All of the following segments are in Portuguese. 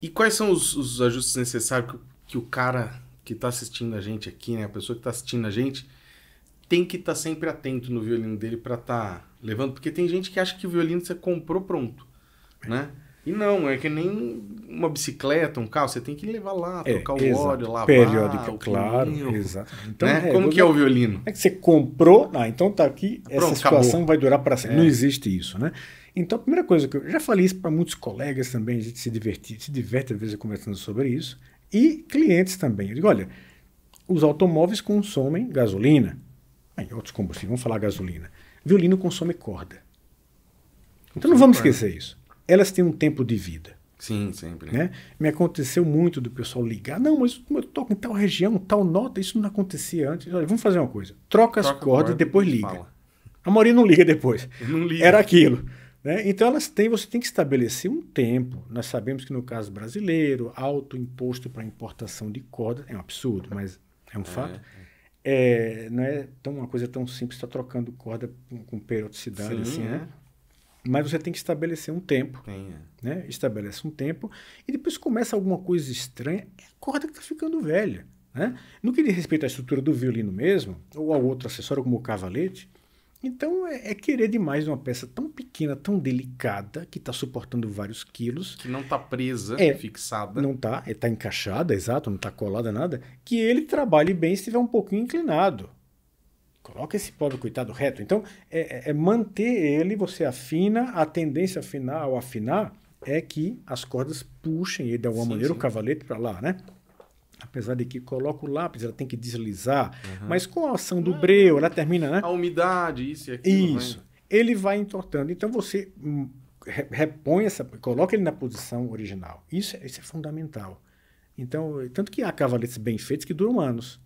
E quais são os, os ajustes necessários que, que, o cara que está assistindo a gente aqui, né, a pessoa que está assistindo a gente, tem que estar tá sempre atento no violino dele para estar tá levando? Porque tem gente que acha que o violino você comprou pronto, né? É. E não, é que nem uma bicicleta, um carro, você tem que levar lá, é, trocar o exato. óleo, lavar. Periódica, claro. Né? exato. Então, né? é, Como que é o violino? É que você comprou, ah, então tá aqui, Pronto, essa situação acabou. vai durar para sempre. É. Não existe isso, né? Então, a primeira coisa que eu já falei isso para muitos colegas também, a gente se diverte, se diverte às vezes conversando sobre isso, e clientes também. Eu digo, olha, os automóveis consomem gasolina, em outros combustíveis, vamos falar gasolina. Violino consome corda. Então não vamos esquecer isso elas têm um tempo de vida. Sim, sempre. Né? Me aconteceu muito do pessoal ligar. Não, mas eu toco em tal região, tal nota, isso não acontecia antes. Olha, vamos fazer uma coisa. Troca, Troca as cordas corda, e depois liga. Fala. A maioria não liga depois. Não liga. Era aquilo. Né? Então elas têm, você tem que estabelecer um tempo. Nós sabemos que no caso brasileiro, alto imposto para importação de corda é um absurdo, mas é um é, fato. É. é não é tão, uma coisa tão simples estar tá trocando corda com, com periodicidade, Sim, assim, né? É. Mas você tem que estabelecer um tempo. Tem, é. né? Estabelece um tempo e depois começa alguma coisa estranha, acorda que está ficando velha. Né? No que diz respeito à estrutura do violino mesmo, ou ao outro acessório como o cavalete, então é, é querer demais uma peça tão pequena, tão delicada, que está suportando vários quilos. Que não está presa, é, fixada. Não está, está é, encaixada, exato, não está colada nada, que ele trabalhe bem se estiver um pouquinho inclinado. Coloca esse pobre coitado reto. Então, é, é, é manter ele, você afina, a tendência final ao afinar é que as cordas puxem ele de alguma sim, maneira sim. o cavalete para lá, né? Apesar de que coloca o lápis, ela tem que deslizar, uhum. mas com a ação do ah. breu, ela termina, né? A umidade, isso e aquilo. Né? Isso. Né? Ele vai entortando. Então você hum, repõe essa, coloca ele na posição original. Isso, é, isso é fundamental. Então, tanto que há cavaletes bem feitos que duram anos,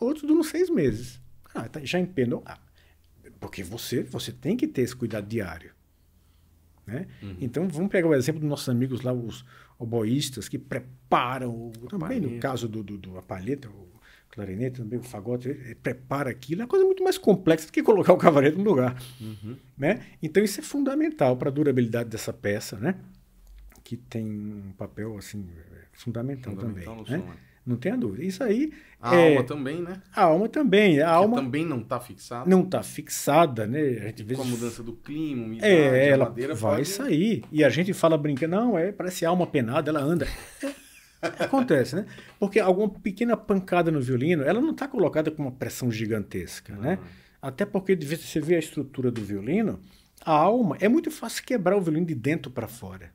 outros duram seis meses. Ah, tá, já empenou Ah, porque você, você tem que ter esse cuidado diário. Né? Uhum. Então, vamos pegar o exemplo dos nossos amigos lá, os oboístas, que preparam, também no caso do, do, do a palheta, o clarinete, também o fagote, ele prepara aquilo, é uma coisa muito mais complexa do que colocar o cavalete no lugar. Uhum. Né? Então, isso é fundamental para a durabilidade dessa peça, né? que tem um papel assim, é fundamental, fundamental também. No né? som, é. Não tenha dúvida. Isso aí. A é... alma também, né? A alma também. A alma também não está fixada. Não está fixada, né? A gente vê... Com a mudança do clima, umidade, é, ela madeira vai pode... sair. E a gente fala brincando, não, é, parece alma penada, ela anda. É, acontece, né? Porque alguma pequena pancada no violino, ela não está colocada com uma pressão gigantesca, uhum. né? Ah. Até porque, de vez você vê a estrutura do violino, a alma, é muito fácil quebrar o violino de dentro para fora.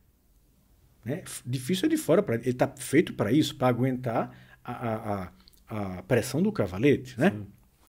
Né? Difícil é de fora, pra, ele está feito para isso, para aguentar a, a, a, a, pressão do cavalete. Né? Sim.